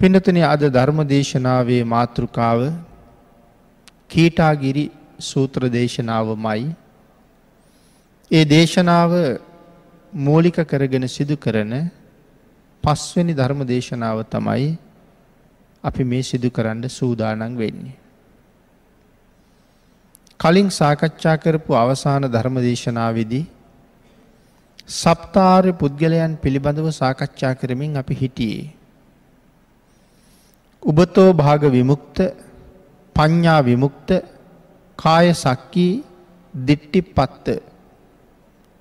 පිනතුන අද ධර්ම දේශනාවේ මාතෘකාව කීටාගිරි සූත්‍ර දේශනාව මයි. ඒ දේශනාව මූලික කරගෙන සිදු කරන පස්වෙනි ධර්ම දේශනාව තමයි අපි මේ සිදු කරන්න සූදානන් වෙන්නේ. කලින් සාකච්ඡා කරපු අවසාන ධර්ම දේශනාවේදී සප්තාර්ය පුද්ගලයන් පිළිබඳව සාකච්ඡා කරමින් අපි හිටියේ. උබතෝ භාග විමුක්ත පඤ්ඥා විමුක්ත කාය සක්කී දිට්ටි පත්ත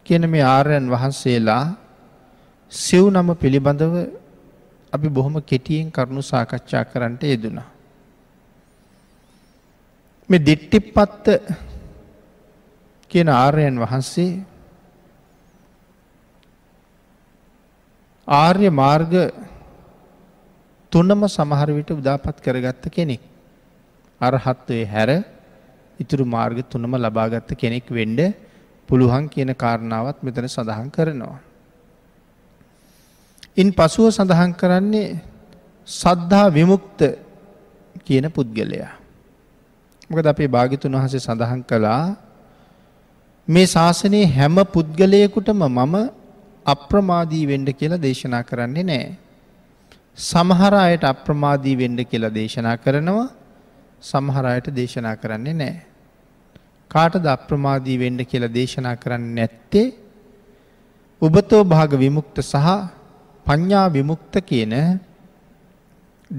කියන මේ ආර්යන් වහන්සේලා සිව් නම පිළිබඳව අපි බොහොම කෙටියෙන් කරුණු සාකච්ඡා කරන්නට යෙදුණා. මේ දිට්ටි පත්ත කියන ආර්යන් වහන්සේ ආර්ය මාර්ග තුනම සමහර විට උදාපත් කරගත්ත කෙනෙක්. අරහත්වය හැර ඉතුරු මාර්ග තුනම ලබාගත්ත කෙනෙක් වෙන්ඩ පුළුවන් කියන කාරණාවත් මෙතන සඳහන් කරනවා. ඉන් පසුව සඳහන් කරන්නේ සද්ධා විමුක්ත කියන පුද්ගලයා. මොකද අපේ භාගිතුන් වහසේ සඳහන් කළා මේ ශාසනයේ හැම පුද්ගලයකුටම මම අප්‍රමාදී වෙන්ඩ කියලා දේශනා කරන්නේ නෑ. සමහර අයට අප්‍රමාදී වෙන්ඩ කියලා දේශනා කරනවා සමහර අයට දේශනා කරන්නේ නෑ. කාටද අප්‍රමාදී වෙන්ඩ කියලා දේශනා කරන්න නැත්තේ උබතෝ භාග විමුක්ත සහ පඤ්ඥා විමුක්ත කියන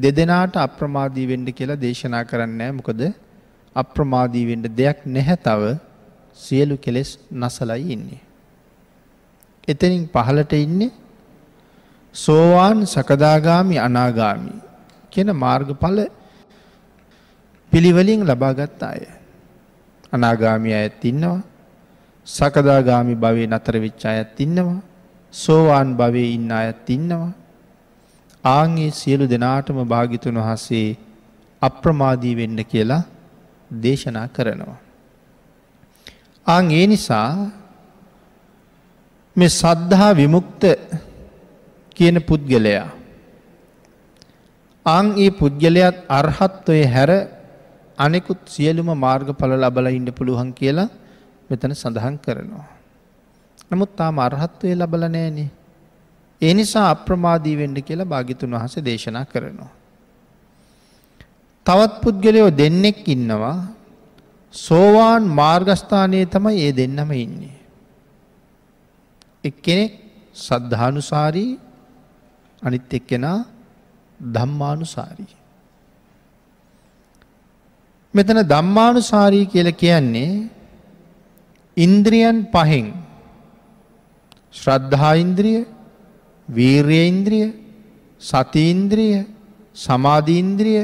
දෙදෙනට අප්‍රමාදී වෙන්ඩ කියලා දේශනා කරන්නේ මොකද අප්‍රමාදී වෙන්ඩ දෙයක් නැහැ තව සියලු කෙලෙස් නසලයි ඉන්නේ. එතනින් පහලට ඉන්නේ සෝවාන් සකදාගාමි අනාගාමි කියන මාර්ගඵල පිළිවලින් ලබාගත් අය. අනාගාමි අයත් ඉන්නවා සකදාගාමි භවේ නතර වෙච්ච අයත් ඉන්නවා සෝවාන් භවේ ඉන්න අයත් ඉන්නවා ආංගේ සියලු දෙනාටම භාගිතුන් වහසේ අප්‍රමාදී වෙන්න කියලා දේශනා කරනවා. ආං ඒ නිසා මේ සද්ධහා විමුක්ත කියන පුද්ගලයා. අං ඒ පුද්ගලයාත් අර්හත්වය හැර අනෙකුත් සියලුම මාර්ගඵල ලබලා ඉන්න පුළුවන් කියලා මෙතන සඳහන් කරනවා. නමුත් තාම අරහත්වය ලබල නෑනේ. ඒ නිසා අප්‍රමාදී වෙන්ඩ කියලා භාගිතුන් වහස දේශනා කරනවා. තවත් පුද්ගලයෝ දෙන්නෙක් ඉන්නවා සෝවාන් මාර්ගස්ථානයේ තමයි ඒ දෙන්නම ඉන්නේ. එක් කෙනෙක් සද්ධානුසාරී අනිත් එක්කෙනා ධම්මානුසාරී. මෙතන ධම්මානුසාරී කියලා කියන්නේ ඉන්ද්‍රියන් පහෙන් ශ්‍රද්ධා ඉන්ද්‍රිය, වීරිය ඉන්ද්‍රිය, සති ඉන්ද්‍රිය, සමාධි ඉන්ද්‍රිය,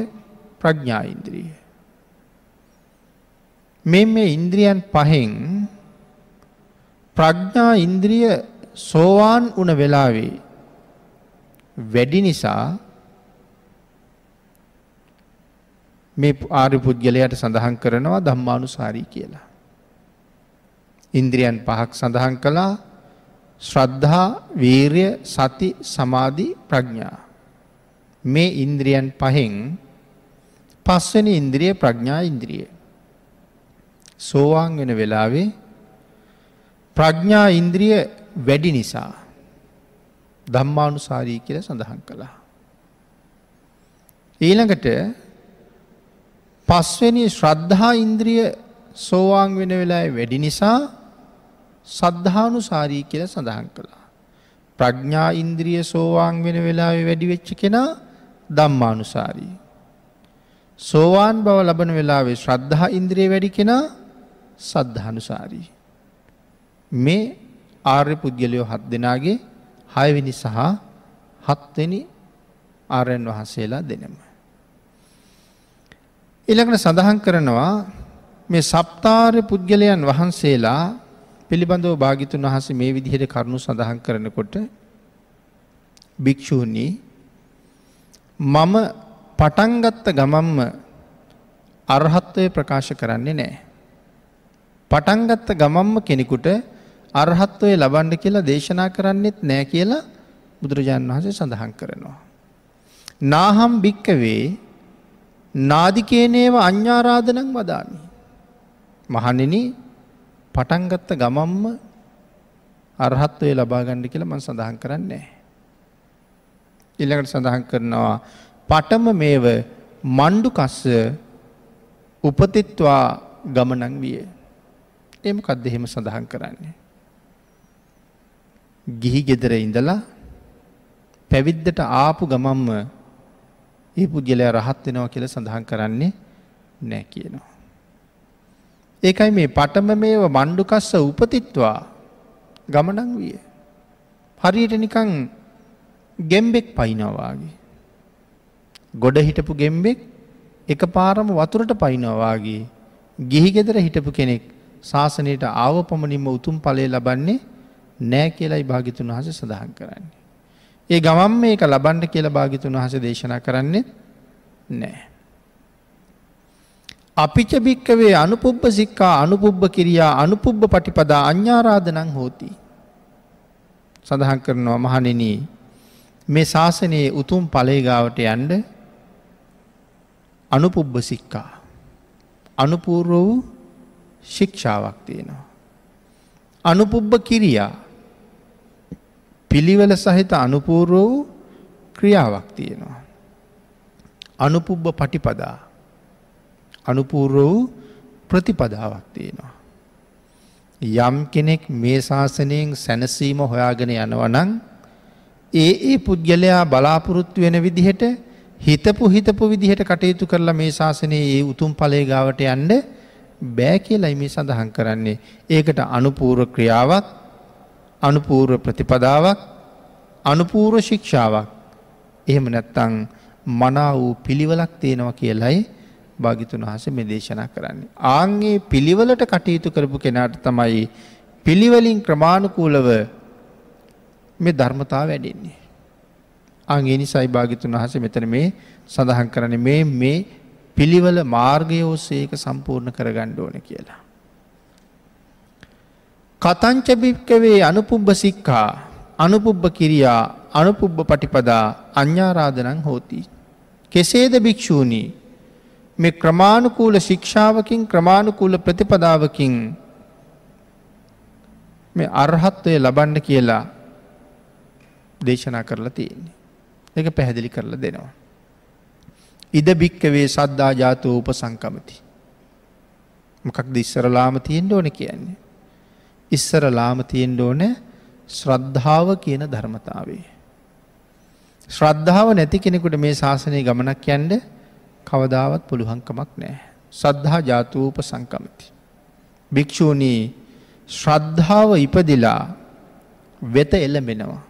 ප්‍රඥා ඉන්ද්‍රිය. මේ මේ ඉන්ද්‍රියන් පහෙන් ප්‍රඥා ඉන්ද්‍රිය සෝවාන් වුණ වෙලාවේ වැඩි නිසා මේ ආරි පුද්ගලයට සඳහන් කරනවා ධම්මානුසාරී කියලා. ඉන්ද්‍රියන් පහක් සඳහන් කළා ශ්‍රද්ධා වීරය සති සමාධී ප්‍රඥා. මේ ඉන්ද්‍රියන් පහෙන් පස්වනි ඉන්ද්‍රිය ප්‍රඥා ඉන්ද්‍රිය. සෝවාන් වෙන වෙලාවේ ප්‍රඥා ඉන්ද්‍රිය වැඩි නිසා ධම්මානුසාරී කියල සඳහන් කළා. ඊළඟට පස්වෙනි ශ්‍රද්ධහා ඉන්ද්‍රිය සෝවාන් වෙන වෙලායි වැඩි නිසා සද්ධානු සාරී කියල සඳහන් කළා. ප්‍රඥා ඉන්ද්‍රිය සෝවාන් වෙන වෙලාවෙ වැඩිවෙච්ච කෙනා දම්මානුසාරී. සෝවාන් බව ලබන වෙලාවේ ශ්‍රද්ධහා ඉන්ද්‍රිය වැඩි කෙනා සද්ධානුසාරී. මේ ආර්ය පුද්ගලයෝ හත් දෙනාගේ හයවිනි සහ හත්වෙනි ආරයන් වහන්සේලා දෙනම. ඉළඟට සඳහන් කරනවා මේ සප්තාර්ය පුද්ගලයන් වහන්සේලා පිළිබඳව භාගිතුන් වහස මේ විදිහට කරුණු සඳහන් කරනකොට භික්‍ෂූනි මම පටන්ගත්ත ගමම්ම අරහත්වය ප්‍රකාශ කරන්නේ නෑ. පටන්ගත්ත ගමම්ම කෙනෙකුට අරහත්වය ලබන්ඩ කියලා දේශනා කරන්නෙත් නෑ කියලා බුදුරජාණන් වහන්සේ සඳහන් කරනවා. නාහම් භික්කවේ නාධිකේනේව අඤ්ඥාරාධනං වදාමි. මහනෙන පටන්ගත්ත ගමම්ම අරහත්වය ලබාගණ්ඩි කියල මන් සඳහන් කරන්නේ. ඉල්ලකට සඳහන් කරනවා පටම මේව මණ්ඩුකස්ස උපතිත්වා ගමනං විය. එමකත් දෙහෙම සඳහන් කරන්නේ. ගිහි ගෙදර ඉඳලා පැවිද්දට ආපු ගමම්ම ඒ පුද්ගලයා රහත් වෙනවා කියල සඳහන් කරන්නේ නෑ කියනවා. ඒකයි මේ පටම මේව මණ්ඩුකස්ස උපතිත්වා ගමනං විය. හරියට නිකං ගෙම්බෙක් පයිනවාගේ. ගොඩ හිටපු ගෙම්බෙක් එක පාරම වතුරට පයිනවාගේ ගිහිගෙදර හිටපු කෙනෙක් ශාසනයට ආව පමණින්ම උතුම් පලේ ලබන්නේ නෑ කියලයි භාගිතුන් වහස සඳහන් කරන්නේ. ඒ ගමම් මේක ලබන්ඩ කියල භාගිතුන් වහස දේශනා කරන්නේ නෑ. අපිච භික්කවේ අනුපුබ්බ සික්කා අනුපුබ්බ කිරියා අනුපුබ්බ පටිපදා අඥ්ඥාරාධනං හෝති. සඳහන් කරනවා මහනෙනී මේ ශාසනයේ උතුම් පලේගාවට යන්ඩ අනුපුබ්බ සික්කා. අනුපූර්ව වූ ශික්ෂාවක් තියෙනවා. අනුපුබ්බ කිරියා පිළිවෙල සහිත අනුපූර්ව වූ ක්‍රියාවක් තියෙනවා. අනුපුබ්බ පටිපදා අනුපූර්ව වූ ප්‍රතිපදාවක් තියෙනවා. යම් කෙනෙක් මේ ශාසනයෙන් සැනසීම හොයාගෙන යනවනං ඒ ඒ පුද්ගලයා බලාපොරොත්තු වෙන විදිහට හිතපු හිතපු විදිහට කටයුතු කරලා මේ ශාසනයේ ඒ උතුම් පලේ ගාවට යන්ඩ බෑ කියලයි මේ සඳහන් කරන්නේ ඒකට අනුපූර ක්‍රියාවක් අනුපූර්ව ප්‍රතිපදාවක් අනුපූර්ව ශික්ෂාවක් එහෙම නැත්තං මනා වූ පිළිවලක් තියෙනව කියලයි භාගිතුන් වහස මෙ දේශනා කරන්නේ. ආංගේ පිළිවලට කටයුතු කරපු කෙනාට තමයි පිළිවලින් ක්‍රමාණුකූලව මේ ධර්මතා වැඩෙන්නේ. අගේ නිසයි භාගිතුන් වහස මෙතන මේ සඳහන් කරන මේ මේ පිළිවල මාර්ගය ඔස්සේ ඒක සම්පූර්ණ කරගණ්ඩ ඕන කියලා. කතංචභික්කවේ අනුපුබ්බ සික්කා අනුපුබ්බ කිරියා අනුපුබ්බ පටිපදා අඤ්ඥාරාධනං හෝති. කෙසේද භික්‍ෂූණී මේ ක්‍රමාණුකූල ශික්ෂාවකින් ක්‍රමාණුකූල ප්‍රතිපදාවකින් මේ අර්හත්වය ලබන්න කියලා දේශනා කරලා තියෙන්නේ. එක පැහැදිලි කරලා දෙනවා. ඉද භික්කවේ සද්දා ජාතෝ උප සංකමති. මොකක් දිස්සරලාම තියෙන්ට ඕන කියන්නේ. ඉස්සරලාම තියෙන්ඩ ඕන ශ්‍රද්ධාව කියන ධර්මතාවේ. ශ්‍රද්ධාව නැති කෙනෙකුට මේ ශාසනය ගමනක් යන්ඩ කවදාවත් පුළුහංකමක් නෑ. සද්ධහා ජාතූප සංකමති. භික්‍ෂූණී ශ්‍රද්ධාව ඉපදිලා වෙත එළඹෙනවා.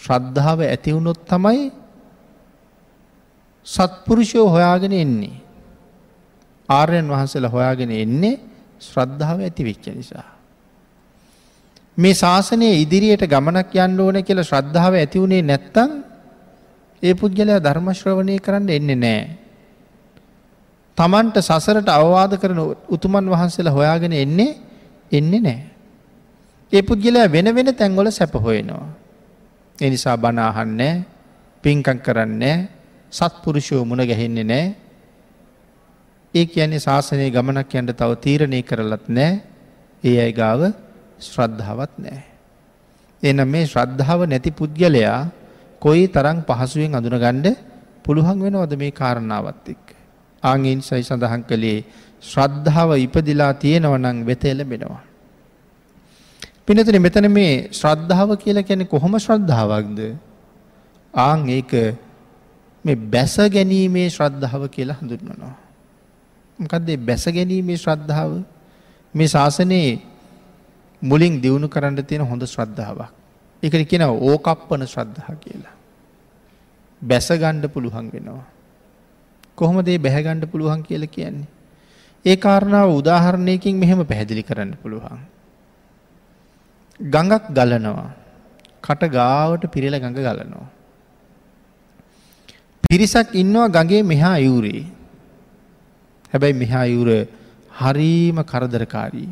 ශ්‍රද්ධාව ඇතිවුණොත් තමයි සත්පුරුෂයෝ හොයාගෙන එන්නේ. ආර්යන් වහන්සල හොයාගෙන එන්නේ ශ්‍රද්ධාව ඇති වෙච්ච නිසා. මේ ශාසනය ඉදිරියට ගමනක් යන්න ඕන කියලා ශ්‍රද්ධාව ඇති වුණේ නැත්තං ඒ පුද්ගලයා ධර්මශ්‍රවණය කරන්න එන්නේ නෑ. තමන්ට සසරට අවවාද කරන උතුමන් වහන්සේලා හොයාගෙන එන්නේ එන්නේ නෑ. ඒ පුද්ගලයා වෙන වෙන තැන්වල සැප හොයෙනවා. එනිසා බනාහන්නෑ පින්කං කරන්නේ සත්පුරුෂයෝ මුණ ගැහෙන්නේ නෑ ඒ කියන්නේ ශාසනයේ ගමනක් යන්ට තව තීරණය කරලත් නෑ ඒ අයි ගාව ශ්‍රද්ධාවත් නෑ. එනම් මේ ශ්‍රද්ධාව නැති පුද්ගලයා කොයි තරං පහසුවෙන් අඳුනගණ්ඩ පුළුවන් වෙනවද මේ කාරණාවත් එක්. ආංගෙන් සයි සඳහන් කළේ ශ්‍රද්ධාව ඉපදිලා තියෙනවනං වෙත එලබෙනවා. පිනතින මෙතන මේ ශ්‍රද්ධාව කියලා කැනෙ කොහොම ශ්‍රද්ධාවක්ද ආං ඒක මේ බැස ගැනීමේ ශ්‍රද්ධාව කියලා හඳුන්වනවා. මොකක්දේ බැස ගැනීමේ ශ්‍රද්ධාව මේ ශාසනයේ මුලින් දියුණු කරන්න තියෙන හොඳ ශ්‍රද්ධාවක්. එකට කියෙන ඕකප්පන ශ්‍රද්ධහ කියලා. බැසගණ්ඩ පුළුවන් වෙනවා. කොහොම දේ බැහැගණ්ඩ පුළුවන් කියල කියන්නේ. ඒ කාරණාව උදාහරණයකින් මෙහෙම පැහැදිලි කරන්න පුළුවන්. ගඟක් ගලනවා කට ගාවට පිරිල ගඟ ගලනවා. පිරිසක් ඉන්නවා ගගේ මෙහා යුරේ හැබැයි මෙහා යුර හරීම කරදරකාරී.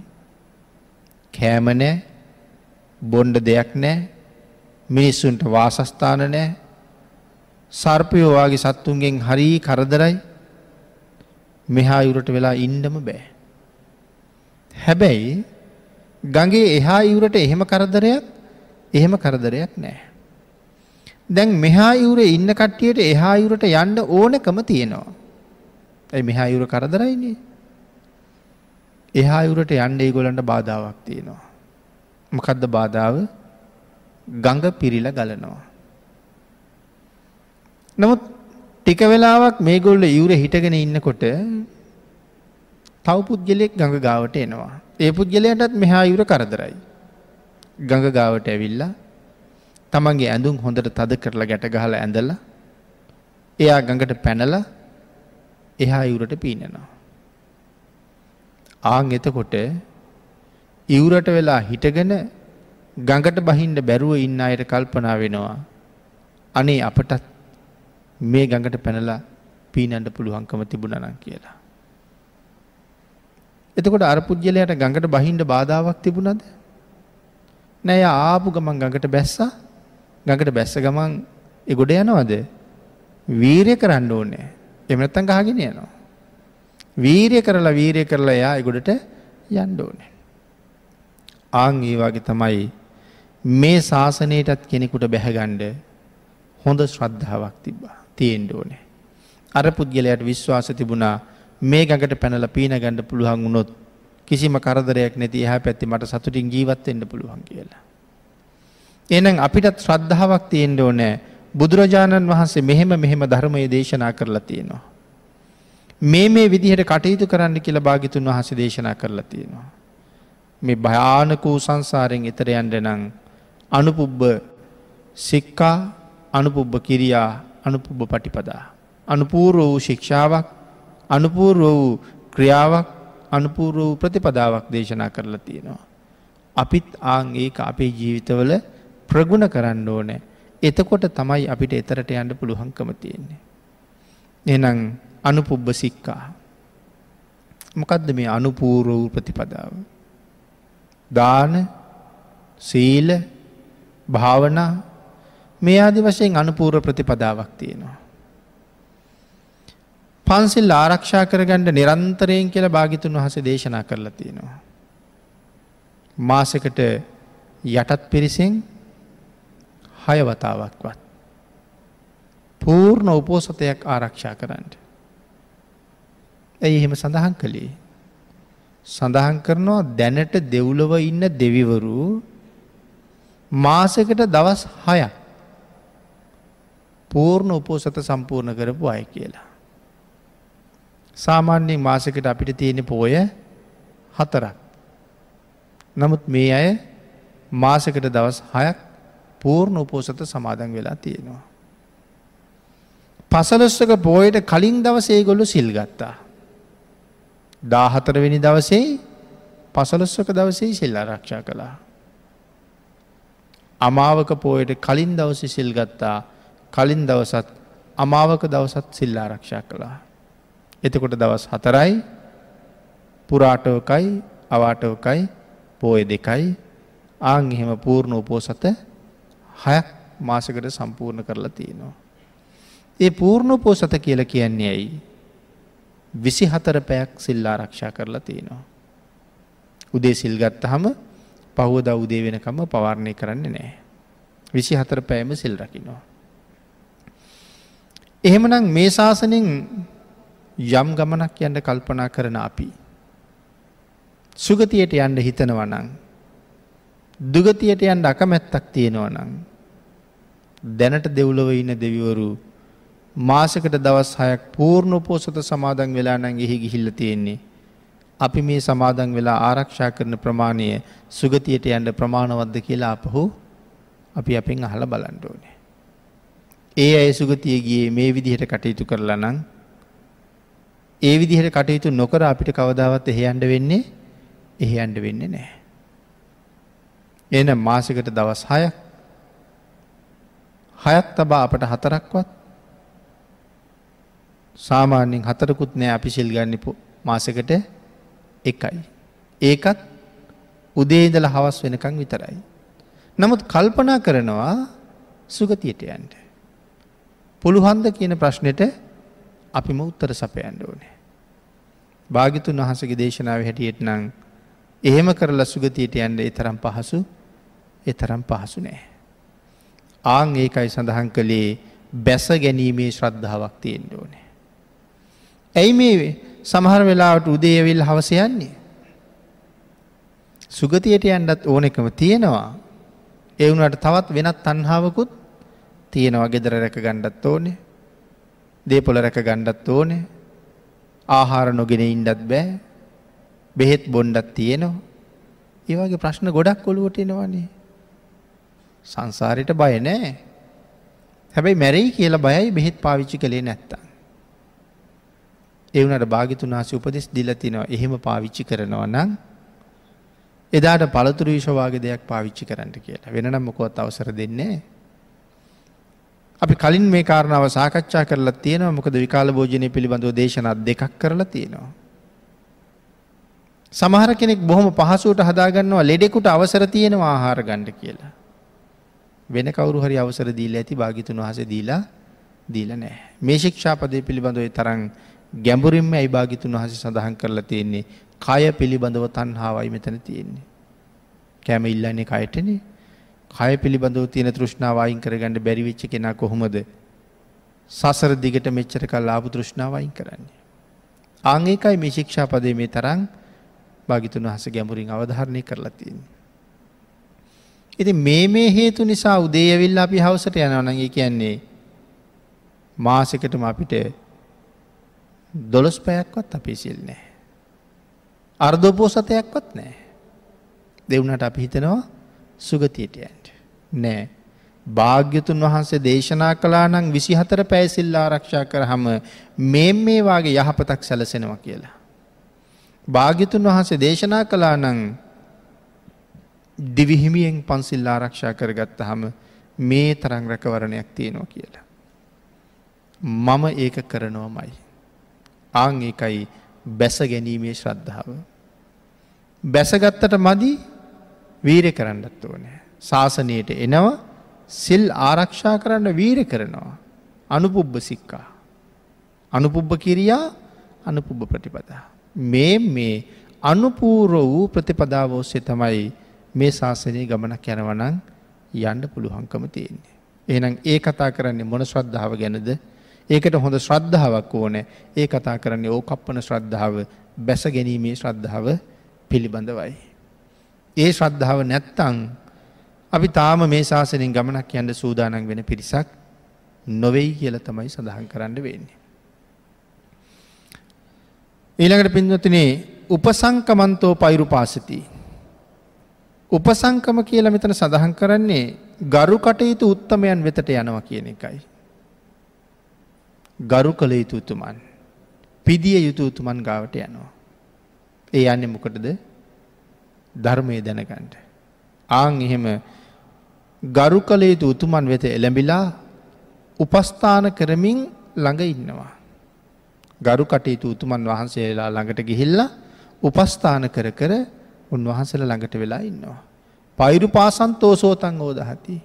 කෑම නෑ බොන්්ඩ දෙයක් නෑ මිනිස්සුන්ට වාසස්ථාන නෑ සර්පයෝවාගේ සත්තුන්ගෙන් හරී කරදරයි මෙහා යුරට වෙලා ඉන්ඩම බෑ. හැබැයි ගඟේ එහා ඉවුරට එහෙම කරදරයක් එහෙම කරදරයක් නෑ. දැන් මෙහා ඉවුර ඉන්න කට්ටියට එහා ඉවුරට යන්න ඕනකම තියෙනවා. ඇයි මෙහා යුර කරදරයිනේ. එහා යුරට යන්න ඒගොලන්ට බාධාවක් තියෙනවා. මොකදද බාධාව ගඟ පිරිල ගලනවා. නමුත් ටික වෙලාවක් මේ ගොල්ල යුර හිටගෙන ඉන්නකොට තව පුද්ගලෙක් ගඟ ගාවට එනවා. ඒ පුද්ගලයටත් මෙහා යුර කරදරයි. ගඟ ගාවට ඇවිල්ලා තමන්ගේ ඇඳුම් හොඳට තද කරලා ගැට ගහලා ඇඳලා එයා ගඟට පැනලා එහා ඉවුරට පීනනවා. ආං එතකොට ඉවුරට වෙලා හිටගෙන ගඟට බහින්ට බැරුව ඉන්න අයට කල්පනා වෙනවා. අනේ අපටත් මේ ගඟට පැනලා පීනන්ට පුළුවන්කම තිබුණනම් කියලා. එතකොට අරපුද්ගලයට ගඟට බහින්ට බාධාවක් තිබුණද. නෑ ආපු ගමන් ගඟට බැස්සා ගඟට බැස්ස ගමන් එගොඩ යනවද වීරය කරන්න ඕනෑ. එමනත්තන් ගහගෙන යනවා. වීරය කරලා වීරය කරලා එයා එගොඩට යන්ඩෝන. ආං ඒ වගේ තමයි මේ ශාසනයටත් කෙනෙකුට බැහැගණ්ඩ හොඳ ශ්‍රද්ධාවක් තිබ්බා තියෙන් ඕනේ. අර පුද්ගලයට විශ්වාස තිබුණා මේ ගඟට පැනල පීන ගණඩ පුළුවන් වුණොත් කිසිම කරදරයක් නැති එහ පැත්ති මට සතුටින් ජීවත් එන්න පුළුවන් කියලා. එනම් අපිටත් ශ්‍රද්ධාවක් තියෙන්ඩ ඕනෑ බුදුරජාණන් වහන්සේ මෙහෙම මෙහෙම ධර්මය දේශනා කරලා තියෙනවා. මේ මේ විදිහට කටයුතු කරන්න කියලා භාගිතුන් වහස දේශනා කරලා තියෙනවා. මේ භයානකූ සංසාරෙන් එතර යන්ඩ නං අනුපුබ්බ සික්කා අනුපුබ්බ කිරියා අනුපුබ්බ පටිපදා. අනුපූර්ව වූ ශික්ෂාවක් අනුපූර්ව වූ ක්‍රියාවක් අනුපූර්ව වූ ප්‍රතිපදාවක් දේශනා කරලා තියෙනවා. අපිත් ආං ඒක අපේ ජීවිතවල ප්‍රගුණ කරන්න ඕනෑ. එතකොට තමයි අපිට එතරට යන්න පුළුවන්කම තියෙන්නේ. එනම් අනුපුබ්බ සික්කා. මොකදද මේ අනුපූරූ ප්‍රතිපදාව. දාන සීල භාවනා මේ ආදි වශයෙන් අනුපූර ප්‍රතිපදාවක් තියෙනවා. පන්සිල් ආරක්ෂා කරගණ්ඩ නිරන්තරයෙන් කියලා භාගිතුන් වහස දේශනා කරලා තියෙනවා. මාසකට යටත් පිරිසිෙන් හයවතාවක්වත්. පූර්ණ උපෝසතයක් ආරක්ෂා කරන්න. ඇයි එහෙම සඳහන් කළේ. සඳහන් කරනවා දැනට දෙව්ලව ඉන්න දෙවිවරු මාසකට දවස් හයක් පූර්ණ උපෝසත සම්පූර්ණ කරපු අය කියලා. සාමාන්‍යෙන් මාසකට අපිට තියෙන පෝය හතරක්. නමුත් මේ අය මාසකට දවස් හයක් පූර්ණ උපෝසත සමාදන් වෙලා තියෙනවා. පසලොස්සක පෝයට කලින් දවසේ ගොල්ලු සිල්ගත්තා. දාහතරවෙනි දවසේ පසලොස්සක දවසේ සිල් ආරක්ෂා කළා. අමාවක පෝයට කලින් දවස සිල්ගත්තා කලින් දවසත් අමාවක දවසත් සිල් ආරක්ෂා කළා. එතකොට දවස් හතරයි පුරාටෝකයි අවාටෝකයි පෝය දෙකයි ආං එහෙම පූර්ණ උපෝසත හයක් මාසකට සම්පූර්ණ කරලා තියෙනවා. ඒ පූර්ණ පෝසත කියල කියන්නේ ඇයි. විසි හතර පැයක් සිල්ලා රක්ෂා කරලා තියෙනවා. උදේ සිල්ගත්ත හම පහුව දව්දේ වෙනකම පවාරණය කරන්න නෑ. විසි හතර පෑම සිල් රකිනවා. එහෙමනම් මේ ශාසනෙන් යම් ගමනක් යන්න කල්පනා කරන අපි. සුගතියට යන්න හිතනවනං දුගතියට යන් අකමැත්තක් තියෙනවා නම්. දැනට දෙව්ලොව ඉන්න දෙවිවරු මාසකට දවස් හයක් පූර්ණ උපෝසත සමාදන් වෙලා නං එහි ගිහිල්ල තියෙන්නේ. අපි මේ සමාදන් වෙලා ආරක්ෂා කරන ප්‍රමාණය සුගතියට යන්ට ප්‍රමාණවද්ද කියලා අපහු අපි අපෙන් අහල බලන්ටඕනේ. ඒ අය සුගතියගේ මේ විදිහට කටයුතු කරලා නං ඒ විදිහට කටයුතු නොකර අපිට කවදාවත් එහෙයන්ඩ වෙන්නේ එහෙයන්ඩ වෙන්නේ නෑ. එන මාසිකට දවස් හය හයත් තබා අපට හතරක්වත් සාමාන්‍යෙන් හතරකුත් නෑ අපි සිල්ගන්න මාසකට එකයි. ඒකත් උදේදල හවස් වෙනකං විතරයි. නමුත් කල්පනා කරනවා සුගතියට යන්ට. පුළුහන්ද කියන ප්‍රශ්නයට අපිම උත්තර සපයන්ඩ ඕනේ. භාගිතුන් වහසගේ දේශනාව හැටියට නං එහෙම කරලා සුගතියට යන්ඩ ඒ තරම් පහසු එතරම් පහසු නෑ. ආං ඒකයි සඳහන් කළේ බැස ගැනීමේ ශ්‍රද්ධාවක් තියෙන් ඕනෑ. ඇයි මේ සමහර වෙලාවට උදේවිල් හවසයන්නේ. සුගතියට යන්නත් ඕනෙකම තියෙනවා එවුනට තවත් වෙනත් තන්හාාවකුත් තියෙනවා ගෙදර රැක ගණ්ඩත් ඕනේ දේපොල රැක ගණ්ඩත් ඕනේ ආහාර නොගෙන ඉන්ඩත් බෑ බෙහෙත් බොන්්ඩත් තියෙනවා ඒවගේ ප්‍රශ්න ගොඩක් කොළුවට එනවානේ සංසාරයට බය නෑ. හැබැයි මැරෙයි කියලා බයයි බෙහෙත් පාවිච්චි කළේ නැත්තා. එවුනට භාගිතුනාසි උපදෙස් දිලතිනවා එහෙම පාවිච්චි කරනවා නම් එදාට පළතුරු විශවාගේ දෙයක් පාවිච්චි කරන්න කියලා වෙන නම්මකොත් අවසර දෙන්නේ. අපි කලින් මේ කාරණාව සාකච්ඡා කරලා තියෙනවා මොකද විකාල භෝජනය පිළිබඳව දේශනත් දෙකක් කරලා තියෙනවා. සමහර කෙනෙක් බොහොම පහසුවට හදාගන්නවා ලෙඩෙකුට අවසර තියෙනවා ආහාර ගණ්ඩ කියලා. වෙන කවරු හරි අවසර දීල ඇති භාගිතුන් වහස දීලා දීල නෑ. මේ ශික්ෂාපදය පිළිබඳව තරන් ගැඹුරින්ම ඇයි භාගිතුන් වහස සඳහන් කරලා තියෙන්නේ කය පිළිබඳව තන්හාවයි මෙතන තියෙන්නේ. කෑම ඉල්ලන්නේ කයටන කය පිළිබඳව තියෙන තෘෂ්ණාවයින් කරගන්නඩ බැරිවිච්ච කෙනා කොහොමද සසර දිගට මෙච්චර කල් ආපු තෘෂ්ණාවයින් කරන්නේ. ආංඒකයි මේ ශික්ෂාපදේ මේ තරම් භාගිතුන් වහස ගැඹුරින් අවධාරණය කරලා තියන්නේ. ඉති මේ මේ හේතු නිසා උදේයවිල් අපි හවසට යනවනගේ කියන්නේ මාසකටම අපිට දොළොස් පැයක්වත් අපි සිල් නෑ. අර්ධපෝසතයක්වත් නෑ. දෙවුනට අපි හිතනවා සුගතියටයන්ට. නෑ. භාග්‍යතුන් වහන්සේ දේශනා කලා නං විසිහතර පැෑසිල්ලා ආරක්ෂා කරහම මේ මේවාගේ යහපතක් සැලසෙනවා කියලා. භාග්‍යතුන් වහන්සේ දේශනා කලා නං දිවිහිමියෙන් පන්සිල් ආරක්ෂා කරගත්තහම මේ තරං රැකවරණයක් තියෙනවා කියලා. මම ඒක කරනවමයි. ආං එකයි බැස ගැනීමේ ශ්‍රද්ධාව. බැසගත්තට මදි වීර කරන්නත් ඕනෑ. ශාසනයට එනවා සිල් ආරක්ෂා කරන්න වීර කරනවා. අනුපුබ්බ සික්කා. අනුපුබ්බ කිරියා අනුපුබ්බ ප්‍රතිපදා. මේ මේ අනුපූරෝ වූ ප්‍රතිපදාව ඔස්සේ තමයි මේ ශාසනයේ ගමනක් යනවනං යන්න පුළුහංකම තියෙන්නේ. එහනම් ඒ කතා කරන්නේ මොන ශ්‍රද්ධාව ගැනද ඒකට හොඳ ශ්‍රද්ධාවක් ඕන ඒ කතා කරන්නේ ඕකප්පන ශ්‍රද්ධාව බැස ගැනීමේ ශ්‍රද්ධාව පිළිබඳවයි. ඒ ශ්‍රද්ධාව නැත්තං අපි තාම මේ ශාසනින් ගමනක් යන්න සූදානන් වෙන පිරිසක් නොවෙයි කියල තමයි සඳහන් කරන්න වෙන්නේ. ඊළඟට පින්වතිනේ උපසංකමන්තෝ පෛරු පාසතිී. උපසංකම කියලා මෙතන සඳහන් කරන්නේ ගරු කටයුතු උත්තමයන් වෙතට යනවා කියන එකයි. ගරු කළ යුතු උතුමන්. පිදිය යුතු උතුමන් ගාවට යනවා. ඒ යන්නේ මොකටද ධර්මය දැනගන්ට. ආං එහෙම ගරු කළ යුතු උතුමන් වෙත එළඹිලා උපස්ථාන කරමින් ළඟ ඉන්නවා. ගරු කටයුතු උතුමන් වහන්සේලා ළඟට ගිහිල්ලා උපස්ථාන කර කර උන්වහන්සල ළඟට වෙලා ඉන්නවා. පෛරු පාසන්තෝ සෝතන් ඕෝදහති.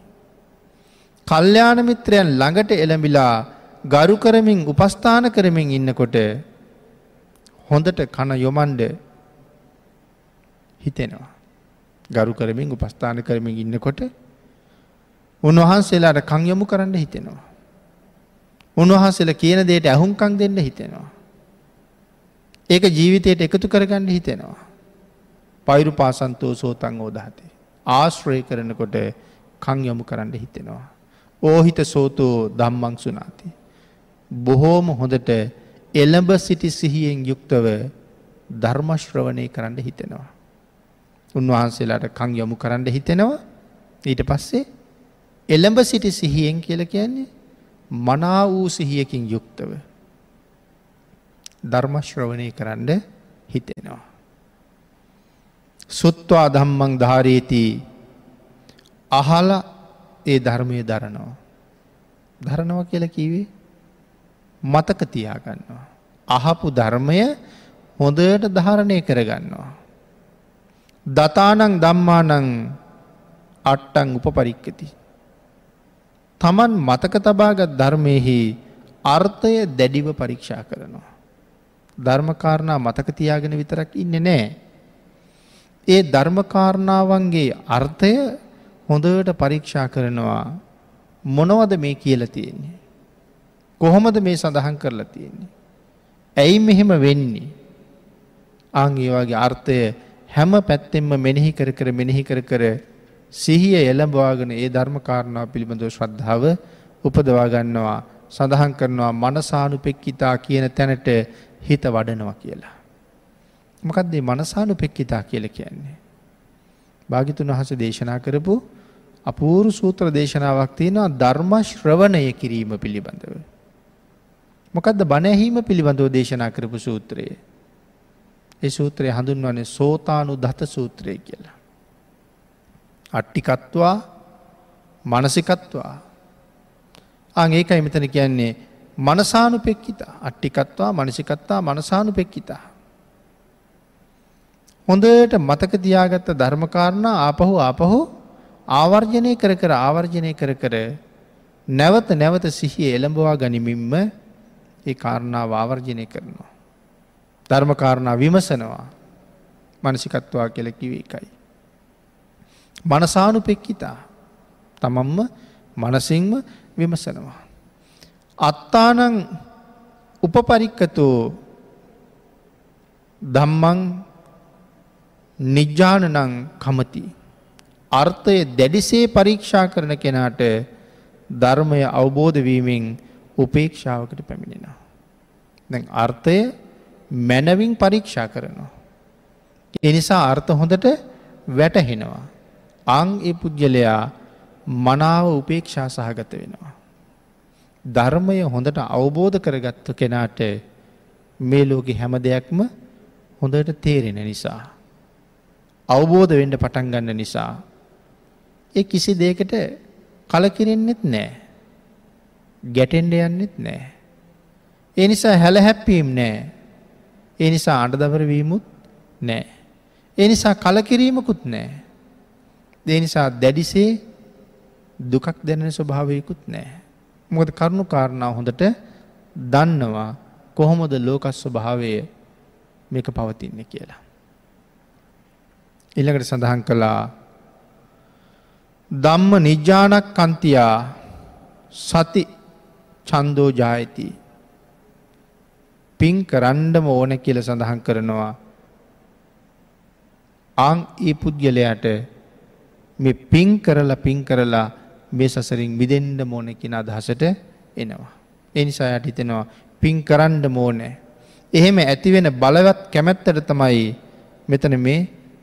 කල්්‍යාන මිත්‍රයන් ළඟට එළඹිලා ගරු කරමින් උපස්ථාන කරමින් ඉන්නකොට හොඳට කන යොමන්ඩ හිතෙනවා. ගරු කරමින් උපස්ථාන කරමින් ඉන්නකොට උන්වහන්සේලාට කං යොමු කරන්න හිතෙනවා. උන්වහන්සේල කියන දේට ඇහුම්කං දෙන්න හිතෙනවා. ඒක ජීවිතයට එකතු කරගන්න හිතෙනවා. පෛරු පාසන්තෝ සෝතන් ෝදහතේ. ආශ්‍රය කරනකොට කං යොමු කරන්න හිතෙනවා. ඕහිත සෝතෝ දම්මං සුනාති. බොහෝම හොඳට එළඹ සිටි සිහියෙන් යුක්තව ධර්මශ්‍රවණය කරන්න හිතෙනවා. උන්වහන්සේලාට කං යොමු කරන්න හිතෙනවා ඊට පස්සේ එළඹ සිටි සිහියෙන් කියල කියන්නේ මනා වූ සිහියකින් යුක්තව ධර්මශ්‍රවණය කරන්න හිතෙනවා. සුත්වා ධම්මං ධාරේති අහල ඒ ධර්මය දරනවා. දරනව කියල කිවේ මතක තියාගන්නවා. අහපු ධර්මය හොඳට ධාරණය කරගන්නවා. දතානං දම්මානං අට්ටං උපපරික්කති. තමන් මතක තබාගත් ධර්මයෙහි අර්ථය දැඩිව පරීක්ෂා කරනවා. ධර්මකාරණා මතක තියාගෙන විතරක් ඉන්න නෑ. ඒ ධර්මකාරණාවන්ගේ අර්ථය හොඳට පරීක්ෂා කරනවා මොනවද මේ කියලා තියෙන්නේ. කොහොමද මේ සඳහන් කරලා තියෙන්නේ. ඇයි මෙහෙම වෙන්නේ. ආංගේවාගේ අර්ථය හැම පැත්තෙම මෙනෙහි කර කර මෙනෙහි කර කර සිහිය එළඹවාගෙන ඒ ධර්මකාරණාව පිළිබඳව ශ්‍රද්ධාව උපදවා ගන්නවා සඳහන් කරනවා මනසානුපෙක්කිතා කියන තැනට හිත වඩනවා කියලා. මොකක්දේ මනසානුපෙක්කිතා කියල කියන්නේ. භාගිතුන් වහස දේශනා කරපු අපූරු සූත්‍ර දේශනාවක් තියෙනවා ධර්මශ්‍රවණය කිරීම පිළිබඳව. මොකක්ද බණැහීම පිළිබඳව දේශනා කරපු සූත්‍රයේ. ඒ සූත්‍රය හඳුන්වන්නේ සෝතානු දත සූත්‍රය කියලා. අට්ටිකත්වා මනසිකත්වා අං ඒකයි මෙතන කියන්නේ මනසානු පෙක්කිතා අට්ටිකත්වා මනසිකත්තා මනසානු පෙක්කිතා හොඳට මතක තියාගත්ත ධර්මකාරණා ආපහු ආපහු ආවර්ජනය කර කර ආවර්ජනය කර කර නැවත නැවත සිහිය එළඹවා ගනිමින්ම ඒ කාරණාව ආවර්ජනය කරනවා. ධර්මකාරණා විමසනවා මනසිකත්වා කෙලකිව එකයි. මනසානු පෙක්කිතා තමම්ම මනසිංම විමසනවා. අත්තානං උපපරික්කතු දම්මං නිජ්ජානනං කමති. අර්ථය දැඩිසේ පරීක්ෂා කරන කෙනාට ධර්මය අවබෝධවීමෙන් උපේක්ෂාවකට පැමිණෙනවා. දැන් අර්ථය මැනවින් පරීක්ෂා කරනවා. එනිසා අර්ථ හොඳට වැටහෙනවා. අං ඒ පුද්ගලයා මනාව උපේක්ෂා සහගත වෙනවා. ධර්මය හොඳට අවබෝධ කරගත්තු කෙනාට මේ ලෝකෙ හැම දෙයක්ම හොඳට තේරෙන නිසා. අවබෝධ වෙන්ඩ පටන් ගන්න නිසා. ඒ කිසි දෙයකට කලකිරෙන්නෙත් නෑ. ගැටෙන්ඩ යන්නෙත් නෑ. ඒ නිසා හැල හැප්පීම් නෑ. ඒ නිසා අඩදබරවීමුත් නෑ. ඒ නිසා කලකිරීමකුත් නෑ. දේ නිසා දැඩිසේ දුකක් දැනෙන ස්වභාවයකුත් නෑ. මොකද කරුණු කාරණාව හොඳට දන්නවා කොහොමද ලෝකස් ස්වභාවය මේක පවතින්නේ කියලා. ඉළඟට සඳහන් කළා දම්ම නිජ්ජානක් කන්තියා සති චන්දෝ ජායති පින් කරන්ඩම ඕන කියල සඳහන් කරනවා ආං ඒ පුද්ගලයාට මේ පින් කරලා පින් කරලා මේ සසරින් විදෙන්ඩ මෝන කියෙන අදහසට එනවා. එනිසා යට හිතෙනවා පින් කරන්ඩ මෝනෑ. එහෙම ඇතිවෙන බලවත් කැමැත්තට තමයි මෙතන මේ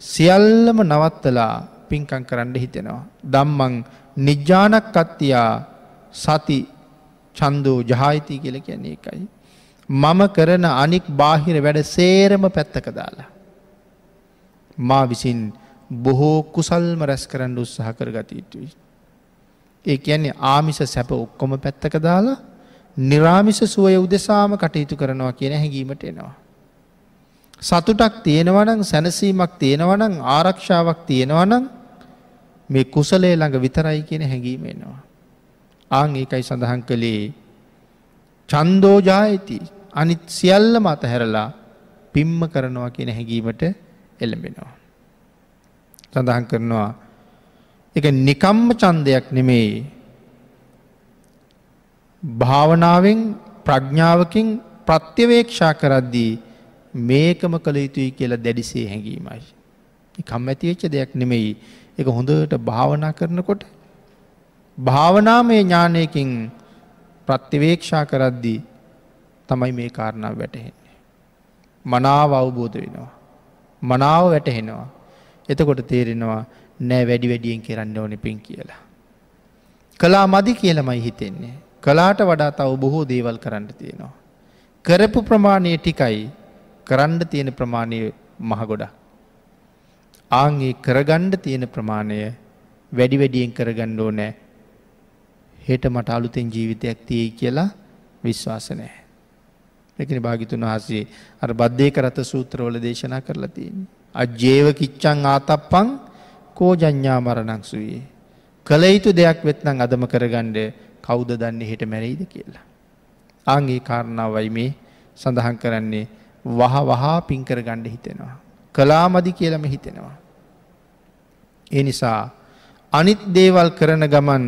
සියල්ලම නවත්තලා පින්කං කරන්න හිතෙනවා. දම්මං නිජ්ජානක් අත්තියා සති චන්දෝ ජාහිතය කියල කියන්නේ එකයි. මම කරන අනික් බාහිර වැඩ සේරම පැත්තක දාලා. මා විසින් බොහෝ කුසල්ම රැස් කරන්න උත්සාහ කර ගත යුතුයි. ඒ කියන්නේ ආමිස සැප ඔක්කොම පැත්තක දාලා නිරාමිස සුවය උදෙසාම කටයුතු කරනවා කියන හැඟීමට එනවා. සතුටක් තියෙනවනම් සැනසීමක් තියෙනවනම් ආරක්ෂාවක් තියෙනවනම් මේ කුසලේ ළඟ විතරයි කියන හැඟීම එනවා. ආං ඒකයි සඳහන් කළේ චන්දෝජායති අනිත් සියල්ල මත හැරලා පිම්ම කරනවා කියන හැඟීමට එළඹෙනවා. සඳහන් කරනවා එක නිකම්ම චන්දයක් නෙමේ භාවනාවෙන් ප්‍රඥාවකින් ප්‍රත්‍යවේක්ෂා කරද්දී මේකම කළ යුතුයි කියලා දැඩිසේ හැඟීමයි. කම් ඇතිවෙච්ච දෙයක් නෙමෙයි එක හොඳට භාවනා කරනකොට භාවනාමය ඥානයකින් ප්‍රත්තිවේක්ෂා කරද්දී තමයි මේ කාරණාව වැටහෙන්නේ. මනාව අවබෝධ වෙනවා. මනාව වැටහෙනවා. එතකොට තේරෙනවා නෑ වැඩි වැඩියෙන් කරන්න ඕන පින් කියලා. කලා මදි කියලමයි හිතෙන්නේ. කලාට වඩා තව බොහෝ දේවල් කරන්න තියෙනවා. කරපු ප්‍රමාණය ටිකයි කරන්න තියෙන ප්‍රමාණය මහගොඩා. ආංගේ කරගණ්ඩ තියෙන ප්‍රමාණය වැඩි වැඩියෙන් කරගණ්ඩෝ නෑ හෙට මට අලුතෙන් ජීවිතයක් තියෙයි කියලා විශ්වාසනෑ. එකන භාගිතුන් වහසේ අර බද්ධය කරත සූත්‍රවල දේශනා කරලා තියෙන. අජ්‍යේව කිච්චන් ආතප්පං කෝජඥා මරණක්සුයේ. කළ යුතු දෙයක් වෙත්නම් අදම කරගණ්ඩ කෞුද දන්නේ හෙට මැරයිද කියලා. ආංගේ කාරණාවයි මේ සඳහන් කරන්නේ වහ වහා පින්කර ගණ්ඩ හිතෙනවා. කලාමදි කියලම හිතෙනවා. ඒ නිසා අනිත් දේවල් කරන ගමන්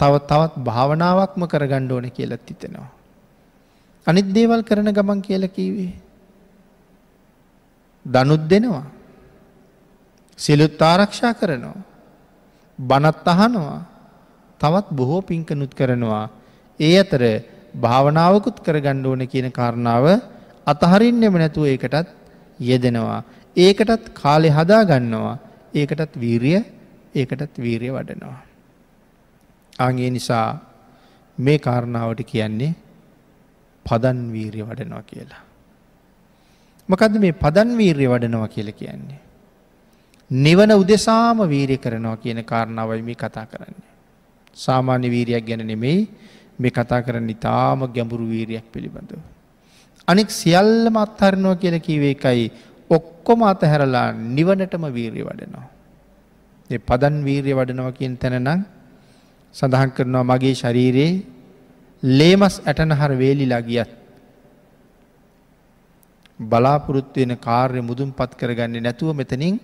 තව තවත් භාවනාවක්ම කර ගණ්ඩෝන කියලත් හිතෙනවා. අනිත් දේවල් කරන ගමන් කියල කීවේ. දනුත් දෙනවා. සිලුත් ආරක්ෂා කරනවා. බනත් අහනවා තවත් බොහෝ පින්කනුත් කරනවා. ඒ අතර භාවනාවකුත් කරගණ්ඩ ඕන කියන කාරණාව අතහරින්නෙම නැතුව ඒකටත් යෙදෙනවා. ඒකටත් කාලෙ හදා ගන්නවා. ඒකටත් වීරිය ඒකටත් වීරිය වඩනවා. අගේ නිසා මේ කාරණාවට කියන්නේ පදන් වීරිය වඩනවා කියලා. මකද මේ පදන් වීරිය වඩනවා කියල කියන්නේ. නිවන උදෙසාම වීරය කරනවා කියන කාරණාවයි මේ කතා කරන්නේ. සාමාන්‍ය වීරයක් ගැන නෙමෙයි මේ කතා කරන්න ඉතාම ගැඹුරු වීරයක් පිළිබඳව. අනෙක් සියල්ලම අත්හරනවා කියල කීවේ එකයි ඔක්කොම අතහැරලා නිවනටම වීරිය වඩනවා. ඒ පදන් වීරිය වඩනවා කියන තැන නම් සඳහන් කරනවා මගේ ශරීරයේ ලේමස් ඇටනහර වේලිලා ගියත් බලාපොරොත්තු වෙන කාර්ය මුදුන්පත් කරගන්නේ නැතුව මෙතනින්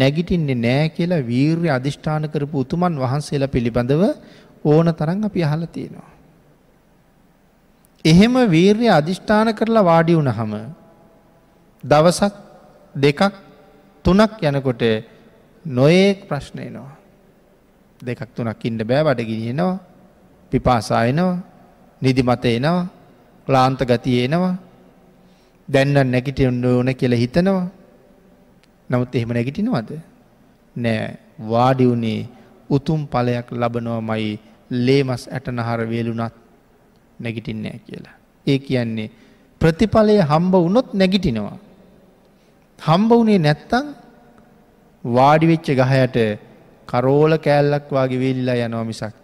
නැගිටින්නේ නෑ කියලා වීරිය අදිෂ්ඨාන කරපු උතුමන් වහන්සේලා පිළිබඳව ඕන තරම් අපි අහලා තියෙනවා. එහෙම වීර්ය අධිෂ්ඨාන කරලා වාඩි වුණහම දවසක් දෙකක් තුනක් යනකොට නොයෙක් ප්‍රශ්නයනවා. දෙකක් තුනක් ඉන්න බෑ වඩ ගිනියනවා පිපාසායනවා නිදිමත එනවා ලාන්ත ගතියනවා දැන්න නැගිටියන්න ඕන කියල හිතනවා නමුත් එහෙම නැගිටිනවද නෑ වාඩිවුනේ උතුම් පලයක් ලබනව මයි ලේමස් ඇටනහර වේලුනත් නැගිටින්නෑ කියලා. ඒ කියන්නේ ප්‍රතිඵලය හම්බ වුනොත් නැගිටිනවා. හම්බ වුණේ නැත්තං වාඩිවෙච්ච ගහයට කරෝල කෑල්ලක් වගේ වෙල්ලා යනවා මිසක්